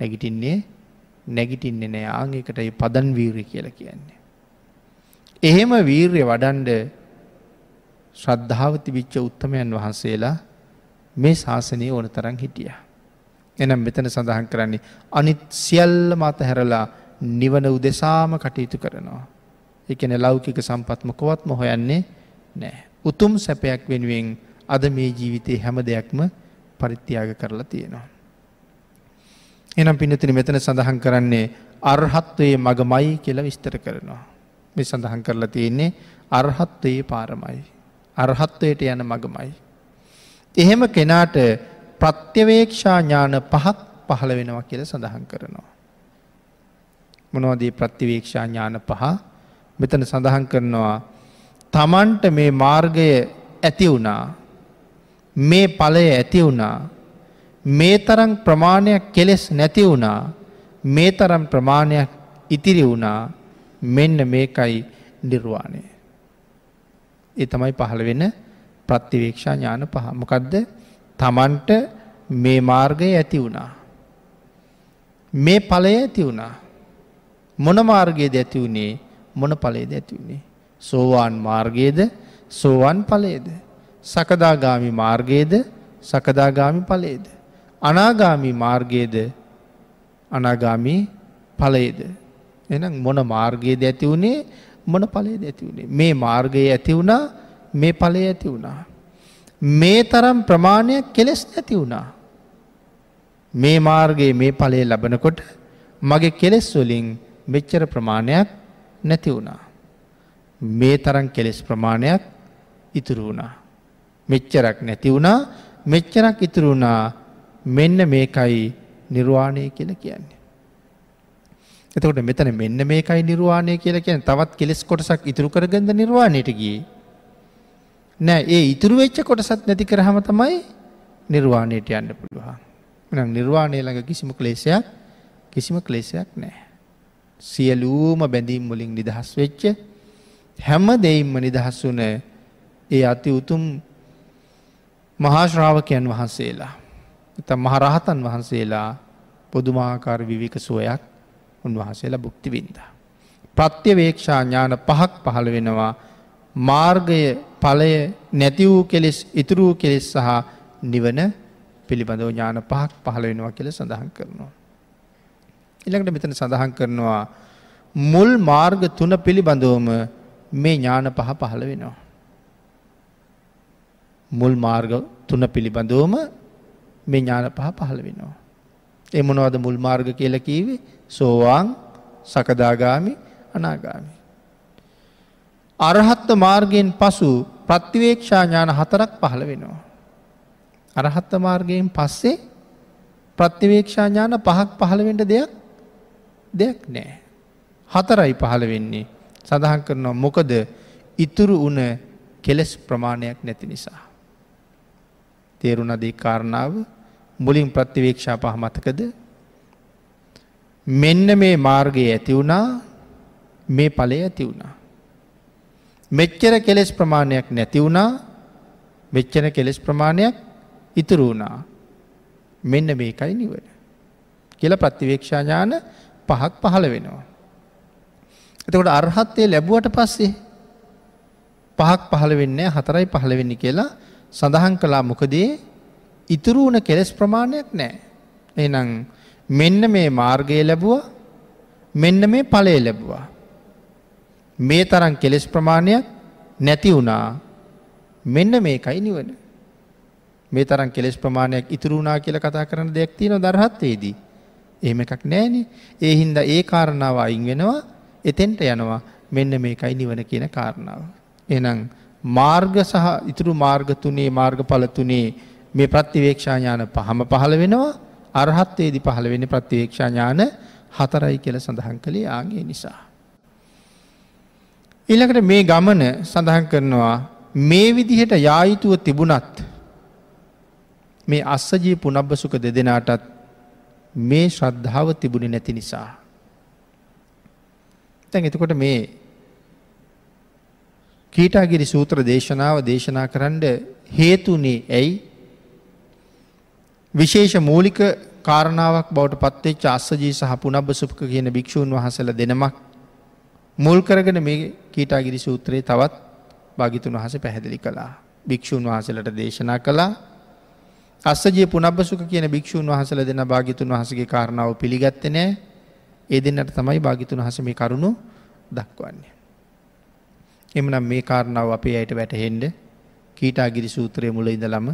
නැගිටින්නේ නැගිටින්නේ නෑ ආංගකට පදන් වීරය කියල කියන්නේ. එහෙම වීර්ය වඩන්ඩ ශ්‍රද්ධාවති විච්ච උත්තමයන් වහන්සේලා මේ ශාසනය ඕන තරන් හිටිය. එනම් මෙතන සඳහන් කරන්නේ අනිත් සියල්ල මත හැරලා නිවන උදෙසාම කටයුතු කරනවා. එකන ලෞකික සම්පත්මකොවත්ම හොයන්නේ නෑ. උතුම් සැපයක් වෙනුවෙන් අද මේ ජීවිතයේ හැම දෙයක්ම පරිත්‍යයාග කරලා තියෙනවා. එනම් පිනතින මෙතන සඳහන් කරන්නේ අර්හත්වයේ මග මයි කියලා විස්තර කරනවා. මේ සඳහන් කරලා තියෙන්නේ අර්හත්වයේ පාරමයි. අර්හත්වයට යන මගමයි. එහෙම කෙනාට ප්‍රත්‍යවේක්ෂා ඥාන පහක් පහළ වෙනවා කියල සඳහන් කරනවා. මොනවදී ප්‍රත්තිවේක්ෂා ඥාන පහ මෙතන සඳහන් කරනවා තමන්ට මේ මාර්ගය ඇති වුණා මේ ඵලය ඇති වුණා මේ තරම් ප්‍රමාණයක් කෙලෙස් නැති වුණා මේ තරම් ප්‍රමාණයක් ඉතිරි වුණා මෙන්න මේකයි නිර්වාණය. ඒ තමයි පහළ වෙන ප්‍රත්තිවේක්ෂා ඥාන පහ. මොකද්ද? තමන්ට මේ මාර්ගය ඇති වුණා. මේ ඵලය ඇති වුණා. මොන මාර්ගයේද ඇති වුණේ මොන ඵලයේද ඇති වුණේ සෝවාන් මාර්ගයේද සෝවන් ඵලයේද සකදාගාමි මාර්ගයේද සකදාගාමි ඵලයේද අනාගාමි මාර්ගයේද අනාගාමි ඵලයේද එහෙනම් මොන මාර්ගයේද ඇති වුණේ මොන ඵලයේද ඇති වුණේ මේ මාර්ගයේ ඇති වුණා මේ ඵලයේ ඇති වුණා මේ තරම් ප්‍රමාණයක් කෙලස් නැති වුණා මේ මාර්ගයේ මේ ඵලයේ ලැබනකොට මගේ කෙලස් වලින් මෙච්චර ප්‍රමාණයක් නැති වුණා. මේ තරම් කෙලෙස් ප්‍රමාණයක් ඉතුරු වුණා. මෙච්චරක් නැති වුණා මෙච්චරක් ඉතුරු වුණා මෙන්න මේකයි නිර්වාණය කියලා කියන්නේ. එතකොට මෙතන මෙන්න මේකයි නිර්වාණය කියලා කියන්නේ තවත් කෙලෙස් කොටසක් ඉතුරු කරගෙනද නිර්වාණයට ගියේ. නෑ ඒ ඉතුරු වෙච්ච කොටසත් නැති කරාම තමයි නිර්වාණයට යන්න පුළුවන්. එහෙනම් නිර්වාණය ළඟ කිසිම ක්ලේශයක් කිසිම ක්ලේශයක් නෑ. සියලූම බැඳීම් මුලින් නිදහස් වෙච්ච හැම දෙයින්ම නිදහස් වන ඒ අති උතුම් මහාශ්‍රාවකයන් වහන්සේලා. එතම් මහරහතන් වහන්සේලා පොදුමාකාර විවික සුවයක් උන්වහන්සේලා බුක්තිවින්ද. ප්‍රත්‍යවේක්ෂා ඥාන පහක් පහළ වෙනවා මාර්ගය පලය නැති වූ කෙලෙස් ඉතුරූ කෙලෙස් සහ නිවන පිළිබඳව ඥාන පහක් පහළ වෙනවා කෙළ සඳහන් කරනවා. ඉළඟට මෙතන සඳහන් කරනවා මුල් මාර්ග තුන පිළිබඳවම මේ ඥාන පහ පහළ වෙනවා. මුල් මාර්ග තුන පිළිබඳවම මේ ඥාන පහ පහළ වෙනවා. එමනවද මුල් මාර්ග කියල කීවේ සෝවාන් සකදාගාමි අනාගාමි. අරහත්ත මාර්ගයෙන් පසු ප්‍රතිවේක්ෂා ඥාන හතරක් පහළ වෙනවා. අරහත්ත මාර්ගයෙන් පස්සේ ප්‍රතිවේක්ෂා ඥාන පහක් පහළවෙන්ට දෙයක් දෙයක් නෑ. හතරයි පහළ වෙන්නේ සඳහන් කරනවා මොකද ඉතුරු වන කෙලෙස් ප්‍රමාණයක් නැති නිසා. තේරුණදේ කාරණාව මුලින් ප්‍රත්තිවේක්ෂා පහමතකද මෙන්න මේ මාර්ගයේ ඇති වුණා මේ ඵලය ඇති වුණා. මෙච්චර කෙලෙස් ප්‍රමාණයක් නැති වුණා මෙච්චර කෙලෙස් ප්‍රමාණයක් ඉතුරු වුණා මෙන්න මේකයි නිවන. කියල ප්‍රතිවේක්ෂාඥාන පහක් පහළ වෙනවා. එතකොට අර්හත්වය ලැබුවට පස්සේ පහක් පහළ වෙන්නේ හතරයි පහළ වෙන්න කියලා සඳහන් කලා මොකදේ ඉතුරුවන කෙලෙස් ප්‍රමාණයක් නෑ. එනම් මෙන්න මේ මාර්ගය ලැබුව මෙන්න මේ පලේ ලැබවා. මේ තරන් කෙලෙස් ප්‍රමාණයක් නැති වුණා මෙන්න මේකයි නිවන. මේ තරන් කෙලෙස් ප්‍රමාණයක් ඉතුරුණා කියල කතා කරන දෙයක් තියෙන දරහත්තේදී. එහෙම එකක් නෑනේ ඒ හින්දා ඒ කාරණාව අයින් වෙනවා එතෙන්ට යනවා මෙන්න මේකයි නිවන කියන කාරණාව. එනම් මාර්ග සහ ඉතුරු මාර්ගතුනේ මාර්ගඵලතුනේ මේ ප්‍රත්තිවේක්ෂාඥාන පහම පහළ වෙනවා අරහත්තේදි පහළ වෙන ප්‍රත්තිවේක්ෂාඥාන හතරයි කියල සඳහන් කළේ ආගේ නිසා. ඉළඟට මේ ගමන සඳහන් කරනවා මේ විදිහට යායුතුව තිබුණත් මේ අස්සජී පුනබ්බසුක දෙදෙනටත් මේ ශ්‍රද්ධාව තිබුණි නැති නිසා. තැන් එතකොට මේ කීටාගිරි සූත්‍ර දේශනාව දේශනා කරන්න හේතුනේ ඇයි විශේෂ මූලික කාරණාවක් බවට පත්තේ චාස්සජී සහ පුනබ සුප්ක කියන භික්‍ෂූන් වහසල දෙනමක් මුල් කරගෙන මේ කීටාගිරි සූත්‍රයේ තවත් භාගිතුන් වහස පැහැදිලි කළා භික්‍ෂූන් වහසලට දේශනා කළා අස්සජයේ පුනබ්බසුක කියන භික්‍ෂූන් වහසල දෙන භාගිතුන් වහසගේ කාරණාව පිළිගත්තනෑ ඒ දෙන්නට තමයි භාගිතුන් හස මේ කරුණු දක්වන්නේ. එමනම් මේ කාරණාව අපේ අයට වැටහෙන්ඩ කීටාගිරි සූත්‍රය මුල ඉඳලම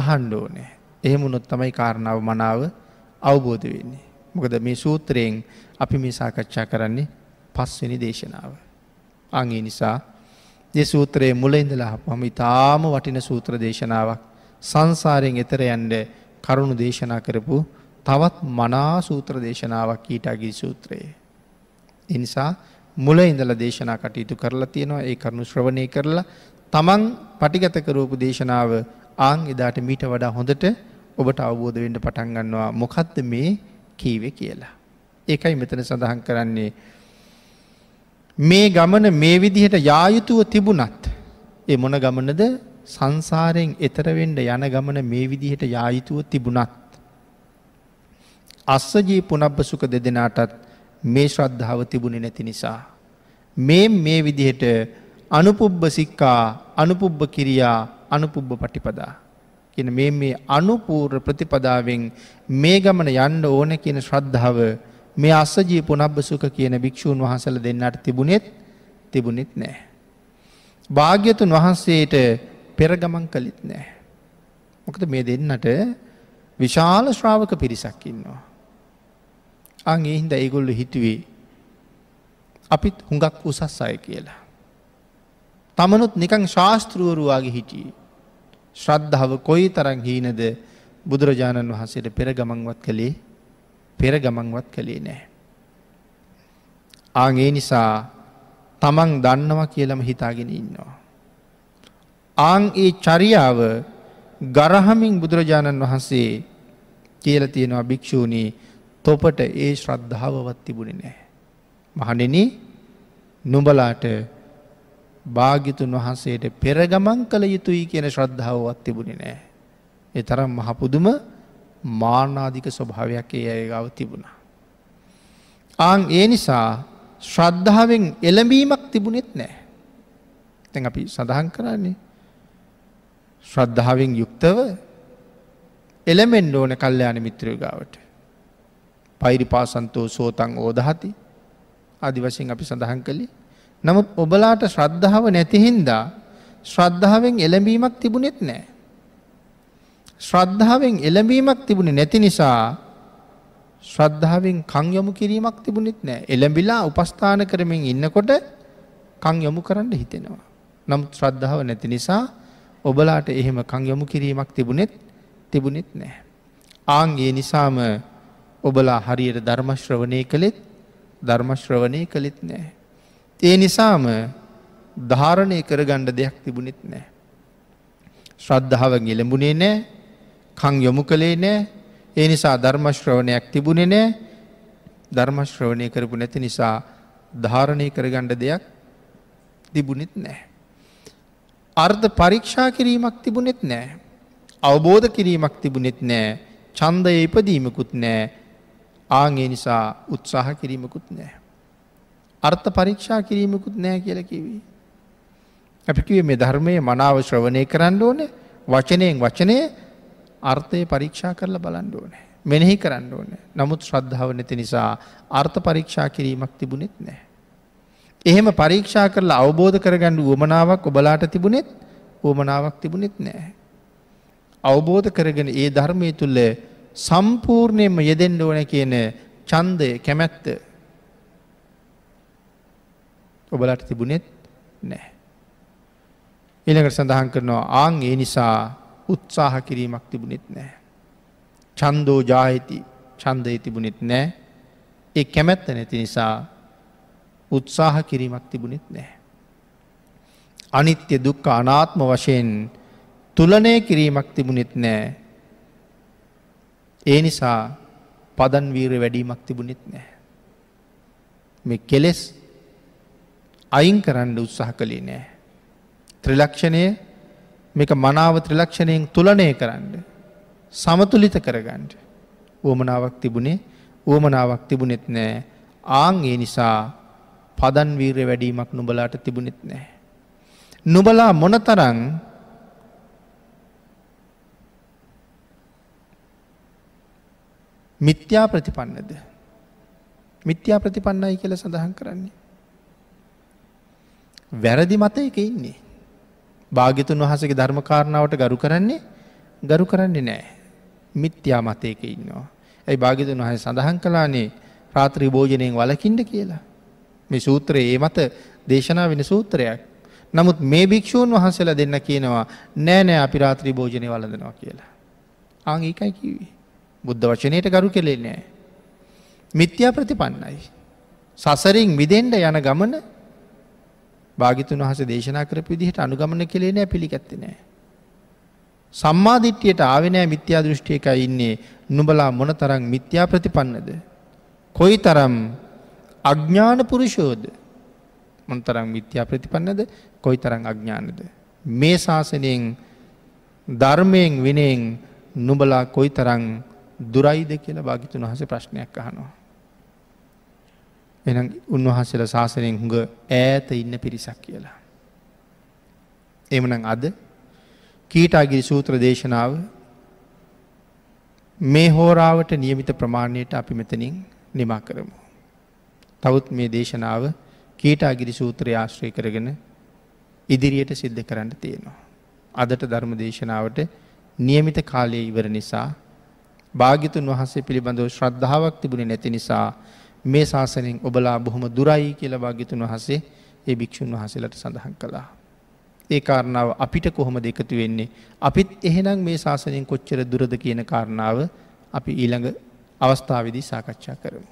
අහන්ඩ ඕනෑ. එහෙමුණොත් තමයි කාරණාව මනාව අවබෝධ වෙන්නේ. මොකද මේ සූත්‍රයෙන් අපි මේ සාකච්ඡා කරන්නේ පස්වෙනි දේශනාව. අංගේ නිසා දෙ සූත්‍රයේ මුල ඉඳලා මම ඉතාම වටින සූත්‍ර දේශනාවක් සංසාරයෙන් එතර යන්න කරුණු දේශනා කරපු තවත් මනා සූත්‍ර දේශනාවක් ඊටගී සූත්‍රයේ. එනිසා මුල ඉඳල දේශනා කටයුතු කරලා තියෙනවා ඒ කරුණු ශ්‍රවණය කරලා තමන් පටිගතකරූපු දේශනාව ආං එදාට මීට වඩා හොඳට ඔබට අවබෝධ වෙන්ට පටන්ගන්නවා මොකක්ද මේ කීවේ කියලා. ඒකයි මෙතන සඳහන් කරන්නේ. මේ ගමන මේ විදිහට යායුතුව තිබුණත් ඒ මොන ගමනද සංසාරයෙන් එතරවෙන්ඩ යන ගමන මේ විදිහට යායුතුව තිබුණත්. අස්සජී පුනබ්බ සුක දෙදෙනටත් මේ ශ්‍රද්ධාව තිබුණෙ නැති නිසා. මේ මේ විදිහට අනුපුබ්බ සික්කා අනුපුබ්බ කිරියා අනුපුබ්බ පටිපදා. කියන මේ මේ අනුපූර් ප්‍රතිපදාවෙන් මේ ගමන යන්න ඕන කියන ශ්‍රද්ධාව මේ අස්සජී පුනබ්බ සුක කියන භික්‍ෂූන් වහසල දෙන්නට තිබුණෙත් තිබුණෙත් නෑ. භාග්‍යතුන් වහන්සේට පෙර ගමන් කලිත් නෑ. මොකද මේ දෙන්නට විශාල ශ්‍රාවක පිරිසක් ඉන්නවා. අං එහින්ද ඒගොල්ල හිතුවේ අපිත් හුඟක් උසස් අය කියලා. තමනුත් නිකං ශාස්තෘුවරුවාගේ හිටියේ. ශ්‍රද්ධාව කොයි තරං හීනද බුදුරජාණන් වහන්සේට පෙර ගමන්වත් කළේ පෙර ගමන්වත් කළේ නෑ. ආගේ නිසා තමන් දන්නවා කියලම හිතාගෙන ඉන්නවා. ආං ඒ චරියාව ගරහමින් බුදුරජාණන් වහන්සේ කියල තියෙනවා භික්‍ෂූණී තොපට ඒ ශ්‍රද්ධාවවත් තිබුණි නෑ. මහනෙන නුඹලාට භාගිතුන් වහන්සේට පෙරගමන් කළ යුතුයි කියන ශ්‍රද්ධාවවත් තිබුණි නෑ. එ තරම් මහපුදුම මානාධික ස්වභාවයක් ඒ අය ගව තිබුණා. ආං ඒ නිසා ශ්‍රද්ධාවෙන් එළඹීමක් තිබුණෙත් නෑ. තැන් අපි සඳහන් කරන්නේ ශ්‍රද්ධාවෙන් යුක්තව එළමෙන් ඕන කල්්‍යයාන මිත්‍රය ගාවට. පෛරි පාසන්තෝ සෝතන් ඕදහති අධි වශයෙන් අපි සඳහන් කළේ. නමුත් ඔබලාට ශ්‍රද්ධාව නැතිහින්දා ශ්‍රද්ධාවෙන් එළඹීමක් තිබුණෙත් නෑ. ශ්‍රද්ධාවෙන් එළඹීමක් තිබුණ නැති නිසා ශ්‍රද්ධාවෙන් කං යොමු කිරීමක් තිබුණෙත් නෑ එළඹිලා උපස්ථාන කරමින් ඉන්නකොට කං යොමු කරන්න හිතෙනවා. නමුත් ශ්‍රද්ධාව නැති නිසා ඔබලාට එහෙම කං යොමු කිරීමක් තිබුණෙත් තිබුණෙත් නෑ. ආංගේ නිසාම ඔබලා හරියට ධර්මශ්‍රවනය කළෙත් ධර්මශ්‍රවනය කළෙත් නෑ. ඒ නිසාම ධාරණය කරගණ්ඩ දෙයක් තිබුණෙත් නෑ. ශ්‍රද්ධාව ගෙළඹුණේ නෑ කං යොමු කළේ නෑ ඒ නිසා ධර්මශ්‍රවණයක් තිබුණෙ නෑ ධර්මශ්‍රවණය කරපු නැති නිසා ධාරණය කරගණ්ඩ දෙයක් තිබුණෙත් නෑ. අර්ධ පරීක්ෂා කිරීමක් තිබුණෙත් නෑ. අවබෝධ කිරීමක් තිබුණෙත් නෑ චන්දය ඉපදීමකුත් නෑ ආගේ නිසා උත්සාහ කිරීමකුත් නෑ. අර්ථ පරීක්ෂා කිරීමකුත් නෑ කියලකිවී. අපිකිව මේ ධර්මය මනාව ශ්‍රවණය කරන්න ඕනේ වචනයෙන් වචනය අර්ථය පරීක්ෂා කරල බලන්න ඕනේ. මෙනෙහි කරන්න ඕනේ නමුත් ශ්‍රද්ධාව නැති නිසා අර්ථ පරීක්ෂා කිරීමක් තිබුණෙත් නෑ. එහෙම පරීක්ෂා කරලා අවබෝධ කරගන්න උවමනාවක් ඔබලාට තිබුණෙත් ඕමනාවක් තිබුණෙත් නෑ. අවබෝධ කරගෙන ඒ ධර්මය තුල්ල සම්පූර්ණයෙන්ම යෙදෙන්ඩ ඕන කියන චන්දය කැමැත්ත ඔබලට තිබුණෙත් නෑ. එළකට සඳහන් කරනවා ආං ඒ නිසා උත්සාහ කිරීමක් තිබුණෙත් නෑ. චන්දෝ ජාහිති චන්දය තිබුණෙත් නෑ ඒ කැමැත්ත නැති නිසා උත්සාහ කිරීමක් තිබුණෙත් නෑ. අනිත්‍ය දුක්ක අනාත්ම වශයෙන් තුලනය කිරීමක් තිබුණෙත් නෑ. ඒ නිසා පදන් වීර වැඩීමක් තිබුණෙත් නෑ. මේ කෙලෙස් අයින් කරන්න උත්සාහ කළේ නෑ. ත්‍රිලක්ෂණය මේක මනාව ත්‍රිලක්ෂණයෙන් තුලනය කරන්න. සමතුලිත කරගන්නට. ඕමනාවක් තිබුණේ ඕමනාවක් තිබුණෙත් නෑ ආං ඒ නිසා පදන් වීරය වැඩීමක් නුබලාට තිබුණෙත් නෑ. නුබලා මොනතරං මිත්‍යා ප්‍රතිපන්නද. මිත්‍යා ප්‍රතිපන්නයි කියල සඳහන් කරන්නේ. වැරදි මත එක ඉන්නේ. භාගිතුන් වහසගේ ධර්මකාරණාවට ගරු කරන්නේ ගරු කරන්නේ නෑ. මිත්‍යා මතයක ඉන්නවා. ඇයි භාගිතුන් වහස සඳහන් කලානේ රාත්‍රී භෝජනයෙන් වලකින්ට කියලා. මේ සූත්‍රයේ ඒ මත දේශනා වෙන සූත්‍රයක්. නමුත් මේ භික්‍ෂූන් වහන්සේලා දෙන්න කියනවා නෑනෑ අපි රාත්‍රී භෝජනය වලදනවා කියලා. ආං ඒකයි කිවේ. බුද්ධ වචනයට ගරු කෙලෙ නෑ. මිත්‍යා ප්‍රතිපන්නයි. සසරින් විදෙන්ඩ යන ගමන භාගිතුන් වහස දේශනා කර විදිහට අනුගමන කෙලේ නෑ පිළිගැත්ති නෑ. සම්මාධිට්්‍යයට ආවනෑ මිත්‍යා දෘෂ්ටියක ඉන්නේ නුබලා මොන තරම් මිත්‍යා ප්‍රතිපන්නද. කොයි තරම් අඥ්ඥාන පුරුෂෝද මොන්තරං මිත්‍යා ප්‍රතිපන්නද කොයි තරං අඥ්ඥානද. මේ ශාසනයෙන් ධර්මයෙන් වෙනෙන් නුබලා කොයි තරං දුරයිද කියල භාගිතුන් වහස ප්‍රශ්නයක් අහනවා. එන උන්වහන්සේල ශාසනයෙන් හුඟ ඈත ඉන්න පිරිසක් කියලා. එමන අද කීටාගිරි සූත්‍ර දේශනාව මේ හෝරාවට නියමිත ප්‍රමාණයට අපි මෙතනින් නිමා කරමු. තවත් මේ දේශනාව කීටාගිරි සූත්‍රය ආශ්‍රය කරගෙන ඉදිරියට සිද්ධ කරන්න තියෙනවා. අදට ධර්ම දේශනාවට නියමිත කාලය ඉවර නිසා භාගිතුන් වහන්සේ පිළිබඳව ශ්‍රද්ධාවක් තිබුණේ නැති නිසා මේ ශාසනයෙන් ඔබලා බොහොම දුරයි කියලා භාගිතුන් වහසේ ඒ භික්‍ෂූන් වහසලට සඳහන් කළා. ඒ කාරණාව අපිට කොහොමද එකතු වෙන්නේ. අපිත් එහෙනම් මේ ශාසනයෙන් කොච්චර දුරද කියන කාරණාව අපි ඊළඟ අවස්ථාවදී සාකච්ඡා කරමු.